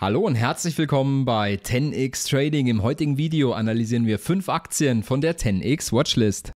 Hallo und herzlich willkommen bei 10x Trading. Im heutigen Video analysieren wir fünf Aktien von der 10x Watchlist.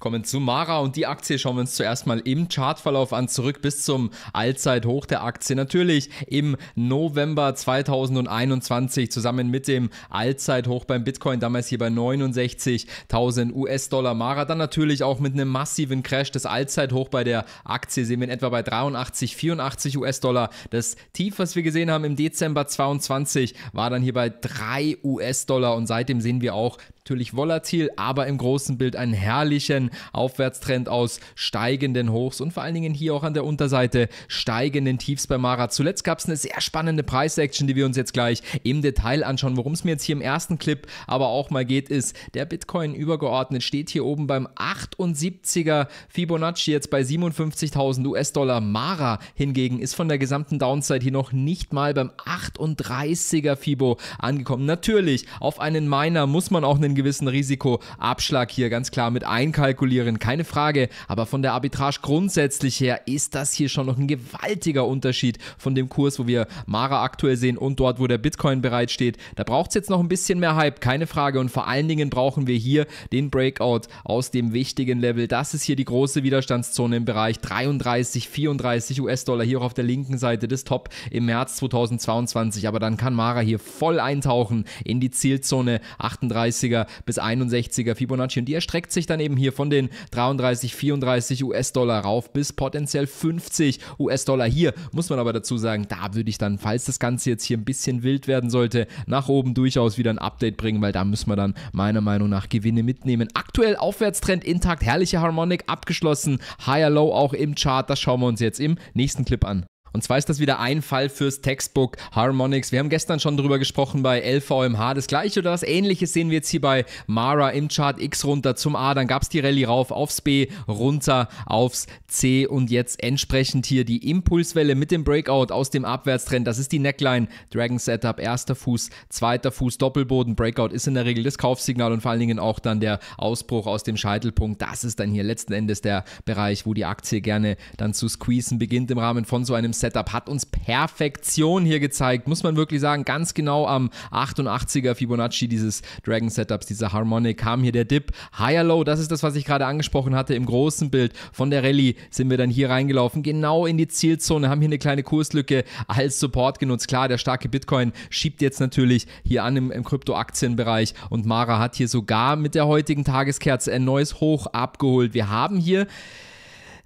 Kommen zu Mara und die Aktie schauen wir uns zuerst mal im Chartverlauf an, zurück bis zum Allzeithoch der Aktie. Natürlich im November 2021 zusammen mit dem Allzeithoch beim Bitcoin, damals hier bei 69.000 US-Dollar. Mara dann natürlich auch mit einem massiven Crash. Das Allzeithoch bei der Aktie sehen wir in etwa bei 83, 84 US-Dollar. Das Tief, was wir gesehen haben im Dezember 2022, war dann hier bei 3 US-Dollar und seitdem sehen wir auch natürlich volatil, aber im großen Bild einen herrlichen Aufwärtstrend aus steigenden Hochs und vor allen Dingen hier auch an der Unterseite steigenden Tiefs bei Mara. Zuletzt gab es eine sehr spannende Preisaction, die wir uns jetzt gleich im Detail anschauen. Worum es mir jetzt hier im ersten Clip aber auch mal geht, ist der Bitcoin übergeordnet steht hier oben beim 78er Fibonacci jetzt bei 57.000 US-Dollar. Mara hingegen ist von der gesamten Downside hier noch nicht mal beim 38er Fibo angekommen. Natürlich, auf einen Miner muss man auch einen gewissen Risikoabschlag hier ganz klar mit einkalkulieren, keine Frage. Aber von der Arbitrage grundsätzlich her ist das hier schon noch ein gewaltiger Unterschied von dem Kurs, wo wir Mara aktuell sehen und dort, wo der Bitcoin bereitsteht. Da braucht es jetzt noch ein bisschen mehr Hype, keine Frage. Und vor allen Dingen brauchen wir hier den Breakout aus dem wichtigen Level. Das ist hier die große Widerstandszone im Bereich 33, 34 US-Dollar hier auch auf der linken Seite des Top im März 2022. Aber dann kann Mara hier voll eintauchen in die Zielzone 38er bis 61er Fibonacci und die erstreckt sich dann eben hier von den 33, 34 US-Dollar rauf bis potenziell 50 US-Dollar. Hier muss man aber dazu sagen, da würde ich dann, falls das Ganze jetzt hier ein bisschen wild werden sollte, nach oben durchaus wieder ein Update bringen, weil da müssen wir dann meiner Meinung nach Gewinne mitnehmen. Aktuell Aufwärtstrend intakt, herrliche Harmonik abgeschlossen, Higher Low auch im Chart, das schauen wir uns jetzt im nächsten Clip an. Und zwar ist das wieder ein Fall fürs Textbook Harmonics. Wir haben gestern schon drüber gesprochen bei LVMH. Das gleiche oder das ähnliches sehen wir jetzt hier bei Mara im Chart X runter zum A. Dann gab es die Rallye rauf aufs B, runter aufs C und jetzt entsprechend hier die Impulswelle mit dem Breakout aus dem Abwärtstrend. Das ist die Neckline. Dragon Setup, erster Fuß, zweiter Fuß, Doppelboden. Breakout ist in der Regel das Kaufsignal und vor allen Dingen auch dann der Ausbruch aus dem Scheitelpunkt. Das ist dann hier letzten Endes der Bereich, wo die Aktie gerne dann zu squeezen beginnt im Rahmen von so einem Setup hat uns Perfektion hier gezeigt, muss man wirklich sagen, ganz genau am 88er Fibonacci dieses Dragon Setups, dieser Harmonic, kam hier der Dip. Higher Low, das ist das, was ich gerade angesprochen hatte im großen Bild. Von der Rallye sind wir dann hier reingelaufen, genau in die Zielzone, haben hier eine kleine Kurslücke als Support genutzt. Klar, der starke Bitcoin schiebt jetzt natürlich hier an im, Kryptoaktienbereich und Mara hat hier sogar mit der heutigen Tageskerze ein neues Hoch abgeholt. Wir haben hier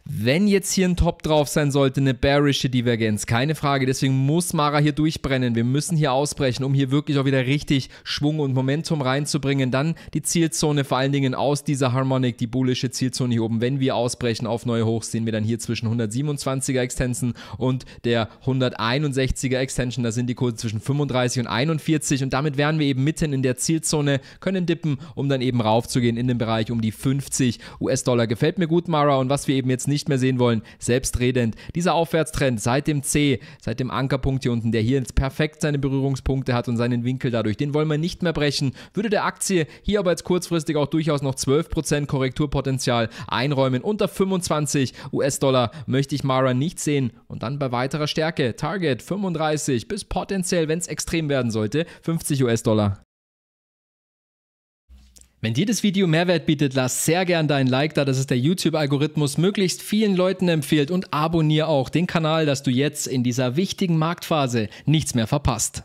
wenn jetzt hier ein Top drauf sein sollte, eine bearische Divergenz, keine Frage. Deswegen muss Mara hier durchbrennen. Wir müssen hier ausbrechen, um hier wirklich auch wieder richtig Schwung und Momentum reinzubringen. Dann die Zielzone vor allen Dingen aus dieser Harmonic, die bullische Zielzone hier oben. Wenn wir ausbrechen auf neue Hochs, sehen wir dann hier zwischen 127er Extension und der 161er Extension. Da sind die Kurse zwischen 35 und 41 und damit wären wir eben mitten in der Zielzone, können dippen, um dann eben raufzugehen in den Bereich um die 50 US-Dollar. Gefällt mir gut, Mara. Und was wir eben jetzt nicht nicht mehr sehen wollen, selbstredend. Dieser Aufwärtstrend seit dem C, seit dem Ankerpunkt hier unten, der hier jetzt perfekt seine Berührungspunkte hat und seinen Winkel dadurch, den wollen wir nicht mehr brechen. Würde der Aktie hier aber jetzt kurzfristig auch durchaus noch 12% Korrekturpotenzial einräumen. Unter 25 US-Dollar möchte ich Mara nicht sehen. Und dann bei weiterer Stärke, Target 35 bis potenziell, wenn es extrem werden sollte, 50 US-Dollar. Wenn dir das Video Mehrwert bietet, lass sehr gern deinen Like da, dass es der YouTube-Algorithmus möglichst vielen Leuten empfiehlt und abonniere auch den Kanal, dass du jetzt in dieser wichtigen Marktphase nichts mehr verpasst.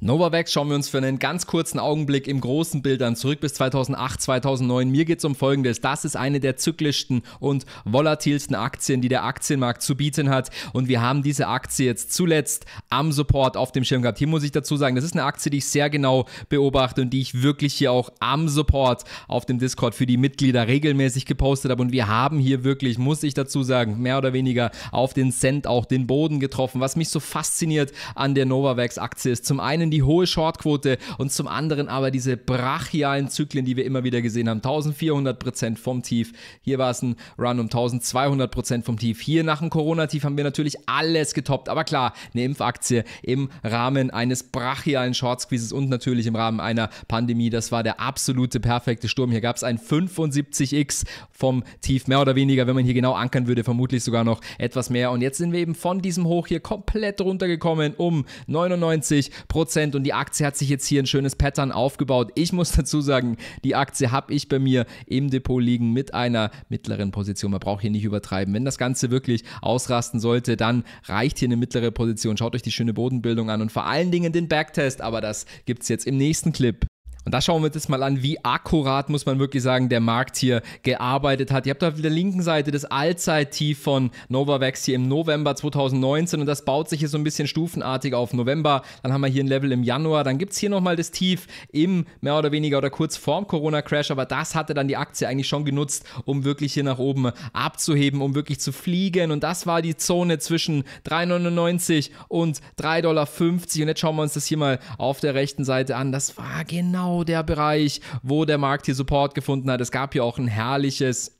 Novavax schauen wir uns für einen ganz kurzen Augenblick im großen Bild an, zurück bis 2008, 2009. Mir geht es um Folgendes. Das ist eine der zyklischsten und volatilsten Aktien, die der Aktienmarkt zu bieten hat. Und wir haben diese Aktie jetzt zuletzt am Support auf dem Schirm gehabt. Hier muss ich dazu sagen, das ist eine Aktie, die ich sehr genau beobachte und die ich wirklich hier auch am Support auf dem Discord für die Mitglieder regelmäßig gepostet habe. Und wir haben hier wirklich, muss ich dazu sagen, mehr oder weniger auf den Cent auch den Boden getroffen. Was mich so fasziniert an der Novavax-Aktie ist zum einen die hohe Shortquote und zum anderen aber diese brachialen Zyklen, die wir immer wieder gesehen haben. 1400 vom Tief. Hier war es ein Run um 1200 vom Tief. Hier nach dem Corona-Tief haben wir natürlich alles getoppt. Aber klar, eine Impfaktie Aktie im Rahmen eines brachialen Short Squeezes und natürlich im Rahmen einer Pandemie. Das war der absolute perfekte Sturm. Hier gab es ein 75x vom Tief, mehr oder weniger, wenn man hier genau ankern würde, vermutlich sogar noch etwas mehr. Und jetzt sind wir eben von diesem Hoch hier komplett runtergekommen um 99 Prozent und die Aktie hat sich jetzt hier ein schönes Pattern aufgebaut. Ich muss dazu sagen, die Aktie habe ich bei mir im Depot liegen mit einer mittleren Position. Man braucht hier nicht übertreiben. Wenn das Ganze wirklich ausrasten sollte, dann reicht hier eine mittlere Position. Schaut euch die schöne Bodenbildung an und vor allen Dingen den Backtest, aber das gibt es jetzt im nächsten Clip. Und da schauen wir uns das mal an, wie akkurat, muss man wirklich sagen, der Markt hier gearbeitet hat. Ihr habt auf der linken Seite das Allzeittief von Novavax hier im November 2019 und das baut sich hier so ein bisschen stufenartig auf November. Dann haben wir hier ein Level im Januar. Dann gibt es hier nochmal das Tief im mehr oder weniger oder kurz vorm Corona-Crash, aber das hatte dann die Aktie eigentlich schon genutzt, um wirklich hier nach oben abzuheben, um wirklich zu fliegen. Und das war die Zone zwischen 3,99 und 3,50 Dollar. Und jetzt schauen wir uns das hier mal auf der rechten Seite an. Das war genau genau der Bereich, wo der Markt hier Support gefunden hat. Es gab hier auch ein herrliches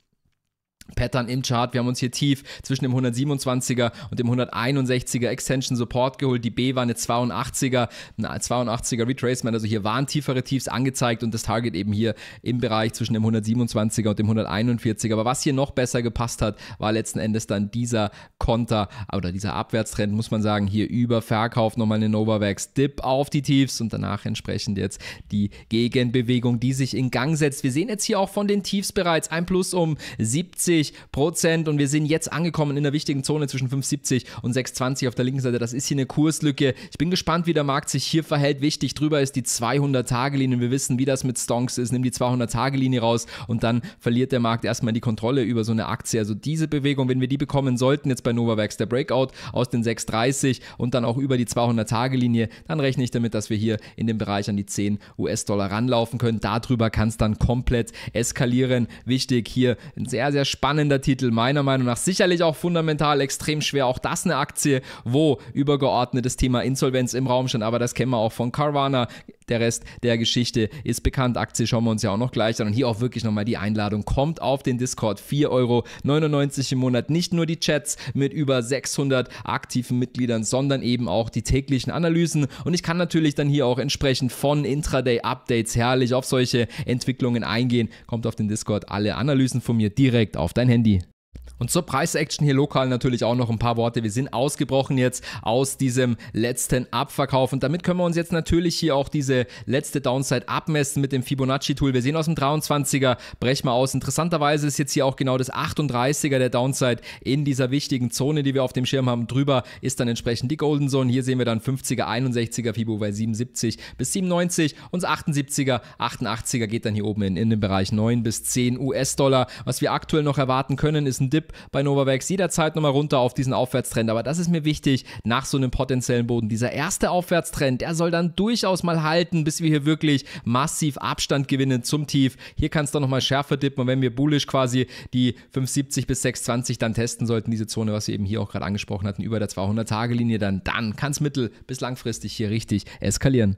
Pattern im Chart. Wir haben uns hier tief zwischen dem 127er und dem 161er Extension Support geholt. Die B war eine 82er, eine 82er Retracement. Also hier waren tiefere Tiefs angezeigt und das Target eben hier im Bereich zwischen dem 127er und dem 141er. Aber was hier noch besser gepasst hat, war letzten Endes dann dieser Konter oder dieser Abwärtstrend, muss man sagen, hier über Verkauf nochmal eine Novavax Dip auf die Tiefs und danach entsprechend jetzt die Gegenbewegung, die sich in Gang setzt. Wir sehen jetzt hier auch von den Tiefs bereits ein Plus um 17 70 Prozent und wir sind jetzt angekommen in der wichtigen Zone zwischen 570 und 620 auf der linken Seite. Das ist hier eine Kurslücke. Ich bin gespannt, wie der Markt sich hier verhält. Wichtig drüber ist die 200-Tage-Linie. Wir wissen, wie das mit Stonks ist. Nimm die 200-Tage-Linie raus und dann verliert der Markt erstmal die Kontrolle über so eine Aktie. Also diese Bewegung, wenn wir die bekommen sollten, jetzt bei Novavax der Breakout aus den 630 und dann auch über die 200-Tage-Linie, dann rechne ich damit, dass wir hier in dem Bereich an die 10 US-Dollar ranlaufen können. Darüber kann es dann komplett eskalieren. Wichtig hier ein sehr, sehr spannendes spannender Titel, meiner Meinung nach. Sicherlich auch fundamental extrem schwer. Auch das eine Aktie, wo übergeordnetes Thema Insolvenz im Raum stand. Aber das kennen wir auch von Carvana. Der Rest der Geschichte ist bekannt. Aktie schauen wir uns ja auch noch gleich an. Und hier auch wirklich nochmal die Einladung. Kommt auf den Discord. 4,99 Euro im Monat. Nicht nur die Chats mit über 600 aktiven Mitgliedern, sondern eben auch die täglichen Analysen. Und ich kann natürlich dann hier auch entsprechend von Intraday-Updates herrlich auf solche Entwicklungen eingehen. Kommt auf den Discord. Alle Analysen von mir direkt auf dein Handy. Und zur Preis-Action hier lokal natürlich auch noch ein paar Worte. Wir sind ausgebrochen jetzt aus diesem letzten Abverkauf und damit können wir uns jetzt natürlich hier auch diese letzte Downside abmessen mit dem Fibonacci-Tool. Wir sehen aus dem 23er, brechen wir aus. Interessanterweise ist jetzt hier auch genau das 38er der Downside in dieser wichtigen Zone, die wir auf dem Schirm haben. Drüber ist dann entsprechend die Golden Zone. Hier sehen wir dann 50er, 61er Fibo bei 77 bis 97 und 78er, 88er geht dann hier oben in, in den Bereich 9 bis 10 US-Dollar. Was wir aktuell noch erwarten können, ist ein Dip Tipp bei Novavax jederzeit nochmal runter auf diesen Aufwärtstrend. Aber das ist mir wichtig nach so einem potenziellen Boden. Dieser erste Aufwärtstrend, der soll dann durchaus mal halten, bis wir hier wirklich massiv Abstand gewinnen zum Tief. Hier kann es dann nochmal schärfer dippen. Und wenn wir bullish quasi die 570 bis 620 dann testen sollten, diese Zone, was wir eben hier auch gerade angesprochen hatten, über der 200-Tage-Linie, dann, dann kann es mittel- bis langfristig hier richtig eskalieren.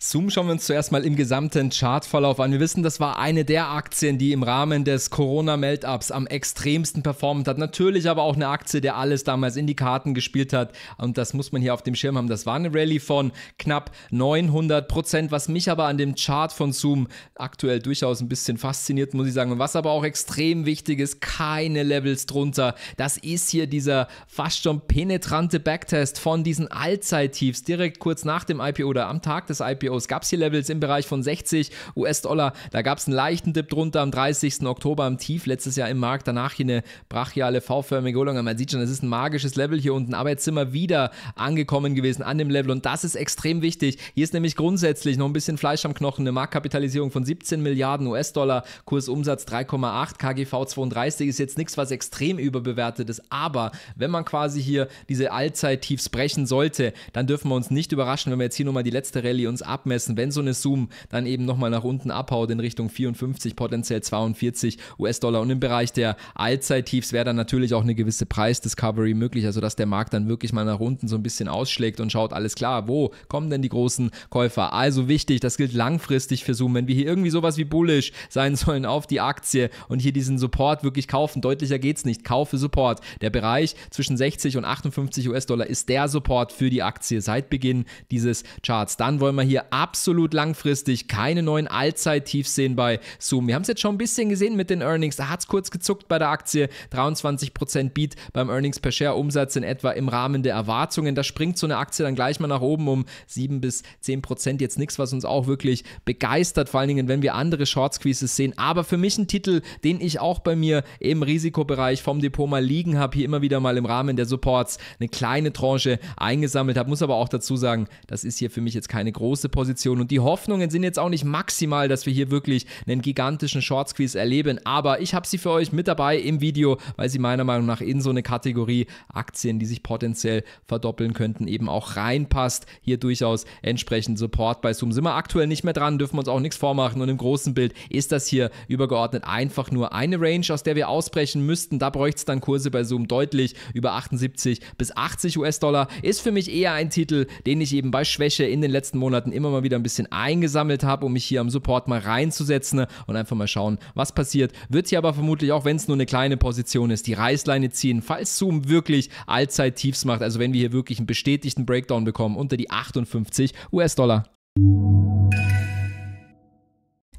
Zoom schauen wir uns zuerst mal im gesamten Chartverlauf an. Wir wissen, das war eine der Aktien, die im Rahmen des Corona-Melt-Ups am extremsten performt hat. Natürlich aber auch eine Aktie, der alles damals in die Karten gespielt hat. Und das muss man hier auf dem Schirm haben. Das war eine Rallye von knapp 900 Prozent, was mich aber an dem Chart von Zoom aktuell durchaus ein bisschen fasziniert, muss ich sagen. Und was aber auch extrem wichtig ist, keine Levels drunter. Das ist hier dieser fast schon penetrante Backtest von diesen Allzeittiefs direkt kurz nach dem IPO oder am Tag des IPO IPOs gab es hier Levels im Bereich von 60 US-Dollar. Da gab es einen leichten Dip drunter am 30. Oktober im Tief letztes Jahr im Markt. Danach hier eine brachiale V-förmige Holung. Man sieht schon, es ist ein magisches Level hier unten. Aber jetzt sind wir wieder angekommen gewesen an dem Level und das ist extrem wichtig. Hier ist nämlich grundsätzlich noch ein bisschen Fleisch am Knochen. Eine Marktkapitalisierung von 17 Milliarden US-Dollar, Kursumsatz 3,8, KGV 32 ist jetzt nichts, was extrem überbewertet ist. Aber wenn man quasi hier diese Allzeit-Tiefs brechen sollte, dann dürfen wir uns nicht überraschen, wenn wir jetzt hier nochmal die letzte Rallye uns ab abmessen, wenn so eine Zoom dann eben nochmal nach unten abhaut in Richtung 54, potenziell 42 US-Dollar. Und im Bereich der Allzeit-Tiefs wäre dann natürlich auch eine gewisse Preis-Discovery möglich, also dass der Markt dann wirklich mal nach unten so ein bisschen ausschlägt und schaut, alles klar, wo kommen denn die großen Käufer? Also wichtig, das gilt langfristig für Zoom. Wenn wir hier irgendwie sowas wie bullish sein sollen auf die Aktie und hier diesen Support wirklich kaufen, deutlicher geht es nicht. Kaufe Support. Der Bereich zwischen 60 und 58 US-Dollar ist der Support für die Aktie seit Beginn dieses Charts. Dann wollen wir hier absolut langfristig keine neuen Allzeit-Tiefs sehen bei Zoom. Wir haben es jetzt schon ein bisschen gesehen mit den Earnings. Da hat es kurz gezuckt bei der Aktie. 23% Beat beim Earnings per Share Umsatz in etwa im Rahmen der Erwartungen. Da springt so eine Aktie dann gleich mal nach oben um 7 bis 10%. Jetzt nichts, was uns auch wirklich begeistert, vor allen Dingen, wenn wir andere Short Squeezes sehen. Aber für mich ein Titel, den ich auch bei mir im Risikobereich vom Depot mal liegen habe, hier immer wieder mal im Rahmen der Supports eine kleine Tranche eingesammelt habe. Muss aber auch dazu sagen, das ist hier für mich jetzt keine große Position. Und die Hoffnungen sind jetzt auch nicht maximal, dass wir hier wirklich einen gigantischen Short Squeeze erleben. Aber ich habe sie für euch mit dabei im Video, weil sie meiner Meinung nach in so eine Kategorie Aktien, die sich potenziell verdoppeln könnten, eben auch reinpasst. Hier durchaus entsprechend Support bei Zoom. Sind wir aktuell nicht mehr dran, dürfen wir uns auch nichts vormachen. Und im großen Bild ist das hier übergeordnet einfach nur eine Range, aus der wir ausbrechen müssten. Da bräuchte es dann Kurse bei Zoom deutlich über 78 bis 80 US-Dollar. Ist für mich eher ein Titel, den ich eben bei Schwäche in den letzten Monaten immer immer mal wieder ein bisschen eingesammelt habe, um mich hier am Support mal reinzusetzen ne, und einfach mal schauen, was passiert. Wird hier aber vermutlich, auch wenn es nur eine kleine Position ist, die Reißleine ziehen, falls Zoom wirklich Allzeit-Tiefs macht. Also wenn wir hier wirklich einen bestätigten Breakdown bekommen unter die 58 US-Dollar.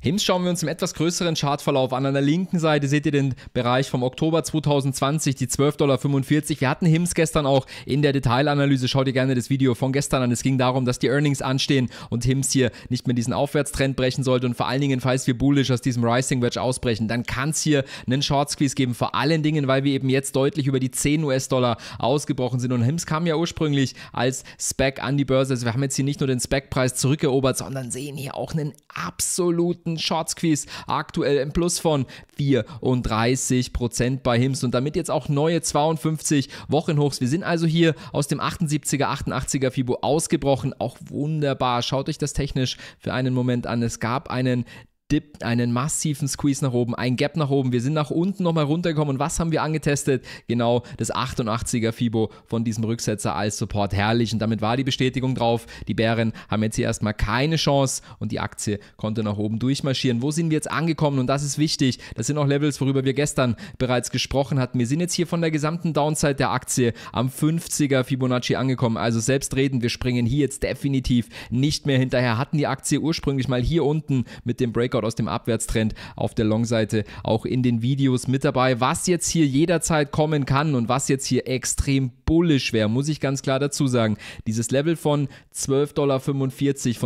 Hims schauen wir uns im etwas größeren Chartverlauf an. An der linken Seite seht ihr den Bereich vom Oktober 2020, die 12,45 Dollar. Wir hatten Hims gestern auch in der Detailanalyse. Schaut ihr gerne das Video von gestern an. Es ging darum, dass die Earnings anstehen und Hims hier nicht mehr diesen Aufwärtstrend brechen sollte. Und vor allen Dingen, falls wir bullish aus diesem Rising Wedge ausbrechen, dann kann es hier einen Short Squeeze geben. Vor allen Dingen, weil wir eben jetzt deutlich über die 10 US-Dollar ausgebrochen sind. Und Hims kam ja ursprünglich als Spec an die Börse. Also wir haben jetzt hier nicht nur den Spec-Preis zurückerobert, sondern sehen hier auch einen absoluten ersten Shorts Quiz aktuell im Plus von 34% bei Hims und damit jetzt auch neue 52 Wochenhochs. Wir sind also hier aus dem 78er, 88er Fibo ausgebrochen. Auch wunderbar. Schaut euch das technisch für einen Moment an. Es gab einen Dip, einen massiven Squeeze nach oben, ein Gap nach oben. Wir sind nach unten nochmal runtergekommen. Und was haben wir angetestet? Genau das 88er FIBO von diesem Rücksetzer als Support. Herrlich. Und damit war die Bestätigung drauf. Die Bären haben jetzt hier erstmal keine Chance und die Aktie konnte nach oben durchmarschieren. Wo sind wir jetzt angekommen? Und das ist wichtig. Das sind auch Levels, worüber wir gestern bereits gesprochen hatten. Wir sind jetzt hier von der gesamten Downside der Aktie am 50er Fibonacci angekommen. Also selbstredend, wir springen hier jetzt definitiv nicht mehr hinterher. Hatten die Aktie ursprünglich mal hier unten mit dem Breakout Breakout aus dem Abwärtstrend auf der Long-Seite auch in den Videos mit dabei. Was jetzt hier jederzeit kommen kann und was jetzt hier extrem bullisch wäre, muss ich ganz klar dazu sagen. Dieses Level von 12,45 Dollar, von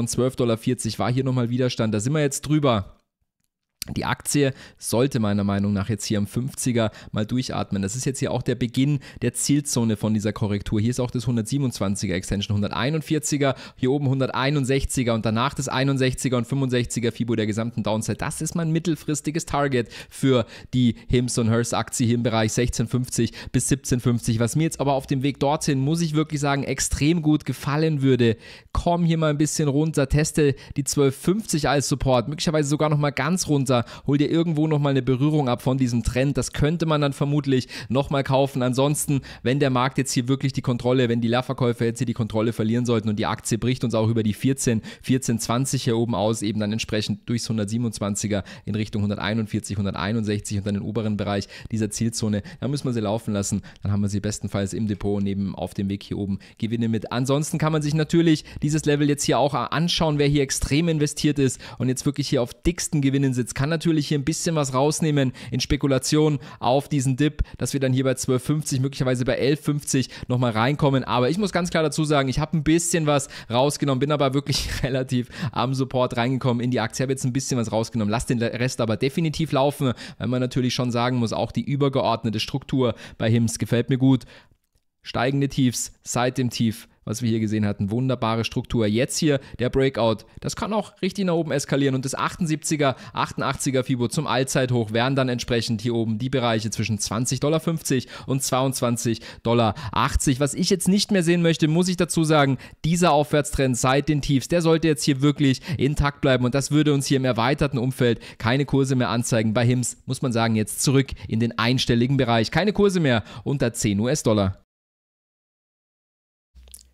12,40 Dollar war hier nochmal Widerstand. Da sind wir jetzt drüber. Die Aktie sollte meiner Meinung nach jetzt hier am 50er mal durchatmen. Das ist jetzt hier auch der Beginn der Zielzone von dieser Korrektur. Hier ist auch das 127er Extension, 141er, hier oben 161er und danach das 61er und 65er Fibo der gesamten Downside. Das ist mein mittelfristiges Target für die Hims und Hers Aktie hier im Bereich 1650 bis 1750. Was mir jetzt aber auf dem Weg dorthin, muss ich wirklich sagen, extrem gut gefallen würde. Komm hier mal ein bisschen runter, teste die 1250 als Support, möglicherweise sogar nochmal ganz runter Monster, hol dir irgendwo nochmal eine Berührung ab von diesem Trend. Das könnte man dann vermutlich nochmal kaufen. Ansonsten, wenn der Markt jetzt hier wirklich die Kontrolle, wenn die la jetzt hier die Kontrolle verlieren sollten und die Aktie bricht uns auch über die 14, 14, 20 hier oben aus, eben dann entsprechend durchs 127er in Richtung 141, 161 und dann den oberen Bereich dieser Zielzone, dann müssen wir sie laufen lassen. Dann haben wir sie bestenfalls im Depot neben auf dem Weg hier oben Gewinne mit. Ansonsten kann man sich natürlich dieses Level jetzt hier auch anschauen, wer hier extrem investiert ist und jetzt wirklich hier auf dicksten Gewinnen sitzt, Kann kann natürlich hier ein bisschen was rausnehmen in Spekulationen auf diesen Dip, dass wir dann hier bei 12,50, möglicherweise bei 11,50 nochmal reinkommen. Aber ich muss ganz klar dazu sagen, ich habe ein bisschen was rausgenommen, bin aber wirklich relativ am Support reingekommen in die Aktie. Habe jetzt ein bisschen was rausgenommen, Lass den Rest aber definitiv laufen, weil man natürlich schon sagen muss, auch die übergeordnete Struktur bei HIMS gefällt mir gut. Steigende Tiefs seit dem Tief was wir hier gesehen hatten. Wunderbare Struktur. Jetzt hier der Breakout. Das kann auch richtig nach oben eskalieren und das 78er, 88er Fibo zum Allzeithoch wären dann entsprechend hier oben die Bereiche zwischen 20,50 Dollar und 22,80 Dollar. Was ich jetzt nicht mehr sehen möchte, muss ich dazu sagen, dieser Aufwärtstrend seit den Tiefs, der sollte jetzt hier wirklich intakt bleiben und das würde uns hier im erweiterten Umfeld keine Kurse mehr anzeigen. Bei HIMS muss man sagen, jetzt zurück in den einstelligen Bereich. Keine Kurse mehr unter 10 US-Dollar.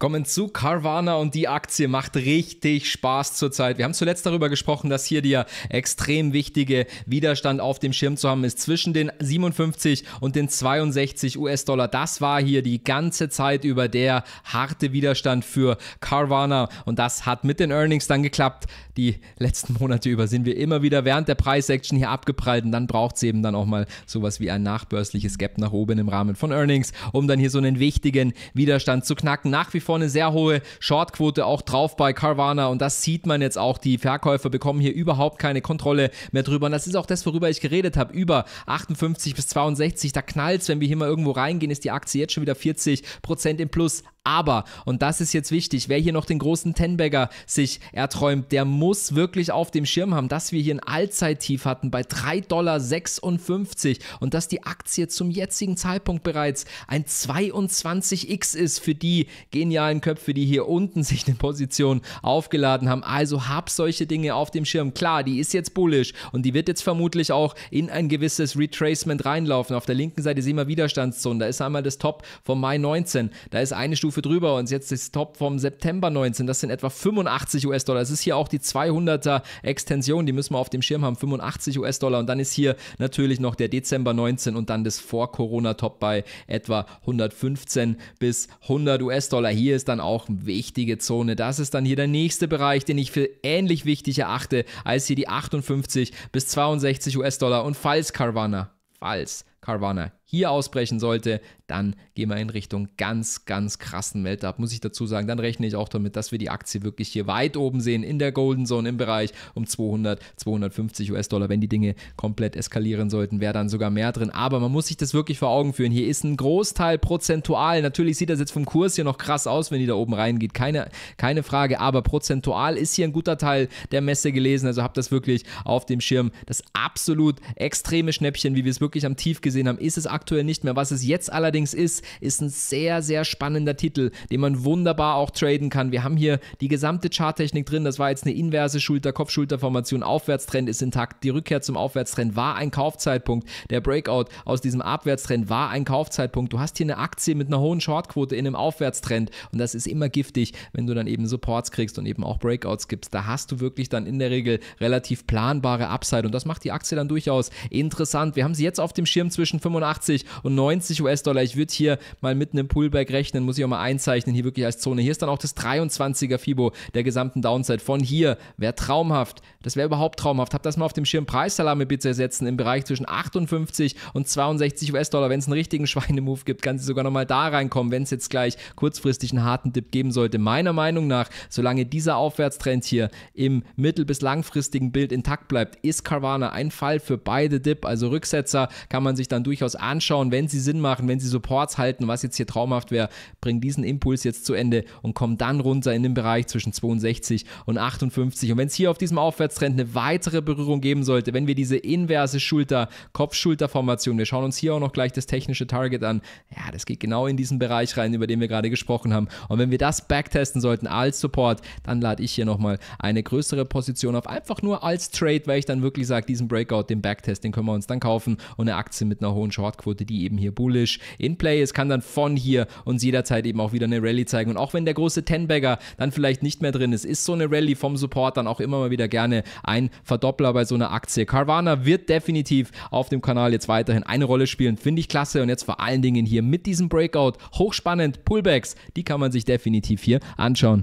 Wir kommen zu Carvana und die Aktie macht richtig Spaß zurzeit. Wir haben zuletzt darüber gesprochen, dass hier der extrem wichtige Widerstand auf dem Schirm zu haben ist zwischen den 57 und den 62 US-Dollar. Das war hier die ganze Zeit über der harte Widerstand für Carvana und das hat mit den Earnings dann geklappt. Die letzten Monate über sind wir immer wieder während der Preisaction hier abgeprallt und dann braucht es eben dann auch mal sowas wie ein nachbörsliches Gap nach oben im Rahmen von Earnings, um dann hier so einen wichtigen Widerstand zu knacken. Nach wie vorne sehr hohe Shortquote auch drauf bei Carvana und das sieht man jetzt auch. Die Verkäufer bekommen hier überhaupt keine Kontrolle mehr drüber. Und das ist auch das, worüber ich geredet habe. Über 58 bis 62, da knallt es, wenn wir hier mal irgendwo reingehen, ist die Aktie jetzt schon wieder 40% Prozent im Plus. Aber, und das ist jetzt wichtig, wer hier noch den großen Tenbagger sich erträumt, der muss wirklich auf dem Schirm haben, dass wir hier ein Allzeittief hatten bei 3,56 Dollar und dass die Aktie zum jetzigen Zeitpunkt bereits ein 22x ist für die genialen Köpfe, die hier unten sich eine Position aufgeladen haben. Also hab solche Dinge auf dem Schirm. Klar, die ist jetzt bullish und die wird jetzt vermutlich auch in ein gewisses Retracement reinlaufen. Auf der linken Seite sehen wir Widerstandszone. Da ist einmal das Top vom Mai 19. Da ist eine Stufe Stufe drüber und jetzt das Top vom September 19. Das sind etwa 85 US-Dollar. Es ist hier auch die 200er Extension, die müssen wir auf dem Schirm haben, 85 US-Dollar. Und dann ist hier natürlich noch der Dezember 19 und dann das Vor-Corona-Top bei etwa 115 bis 100 US-Dollar. Hier ist dann auch eine wichtige Zone. Das ist dann hier der nächste Bereich, den ich für ähnlich wichtig erachte als hier die 58 bis 62 US-Dollar. Und falls Carvana, falls Carvana hier ausbrechen sollte, dann gehen wir in Richtung ganz, ganz krassen Meltup, muss ich dazu sagen. Dann rechne ich auch damit, dass wir die Aktie wirklich hier weit oben sehen, in der Golden Zone, im Bereich um 200, 250 US-Dollar, wenn die Dinge komplett eskalieren sollten, wäre dann sogar mehr drin. Aber man muss sich das wirklich vor Augen führen. Hier ist ein Großteil prozentual. Natürlich sieht das jetzt vom Kurs hier noch krass aus, wenn die da oben reingeht. Keine, keine Frage. Aber prozentual ist hier ein guter Teil der Messe gelesen. Also habt das wirklich auf dem Schirm. Das absolut extreme Schnäppchen, wie wir es wirklich am Tief gesehen haben, ist es aktuell nicht mehr. Was es jetzt allerdings allerdings ist, ist ein sehr, sehr spannender Titel, den man wunderbar auch traden kann. Wir haben hier die gesamte Charttechnik drin. Das war jetzt eine inverse Schulter-Kopf-Schulter-Formation. Aufwärtstrend ist intakt. Die Rückkehr zum Aufwärtstrend war ein Kaufzeitpunkt. Der Breakout aus diesem Abwärtstrend war ein Kaufzeitpunkt. Du hast hier eine Aktie mit einer hohen Shortquote in einem Aufwärtstrend und das ist immer giftig, wenn du dann eben Supports kriegst und eben auch Breakouts gibst. Da hast du wirklich dann in der Regel relativ planbare Upside und das macht die Aktie dann durchaus interessant. Wir haben sie jetzt auf dem Schirm zwischen 85 und 90 US-Dollar ich würde hier mal mit einem Pullback rechnen, muss ich auch mal einzeichnen, hier wirklich als Zone. Hier ist dann auch das 23er Fibo der gesamten Downside. Von hier wäre traumhaft, das wäre überhaupt traumhaft. Hab das mal auf dem Schirm. Preissalame bitte ersetzen im Bereich zwischen 58 und 62 US-Dollar. Wenn es einen richtigen Schweinemove gibt, kann sie sogar nochmal da reinkommen, wenn es jetzt gleich kurzfristig einen harten Dip geben sollte. Meiner Meinung nach, solange dieser Aufwärtstrend hier im mittel- bis langfristigen Bild intakt bleibt, ist Carvana ein Fall für beide Dip, also Rücksetzer, kann man sich dann durchaus anschauen, wenn sie Sinn machen, wenn sie so Supports halten, was jetzt hier traumhaft wäre. Bring diesen Impuls jetzt zu Ende und komm dann runter in den Bereich zwischen 62 und 58. Und wenn es hier auf diesem Aufwärtstrend eine weitere Berührung geben sollte, wenn wir diese inverse Schulter, Kopf-Schulter-Formation, wir schauen uns hier auch noch gleich das technische Target an. Ja, das geht genau in diesen Bereich rein, über den wir gerade gesprochen haben. Und wenn wir das backtesten sollten als Support, dann lade ich hier nochmal eine größere Position auf, einfach nur als Trade, weil ich dann wirklich sage, diesen Breakout, den Backtest, den können wir uns dann kaufen und eine Aktie mit einer hohen Shortquote, die eben hier bullish in in-play ist, kann dann von hier uns jederzeit eben auch wieder eine Rallye zeigen. Und auch wenn der große Tenbagger dann vielleicht nicht mehr drin ist, ist so eine Rallye vom Support dann auch immer mal wieder gerne ein Verdoppler bei so einer Aktie. Carvana wird definitiv auf dem Kanal jetzt weiterhin eine Rolle spielen, finde ich klasse. Und jetzt vor allen Dingen hier mit diesem Breakout hochspannend. Pullbacks, die kann man sich definitiv hier anschauen.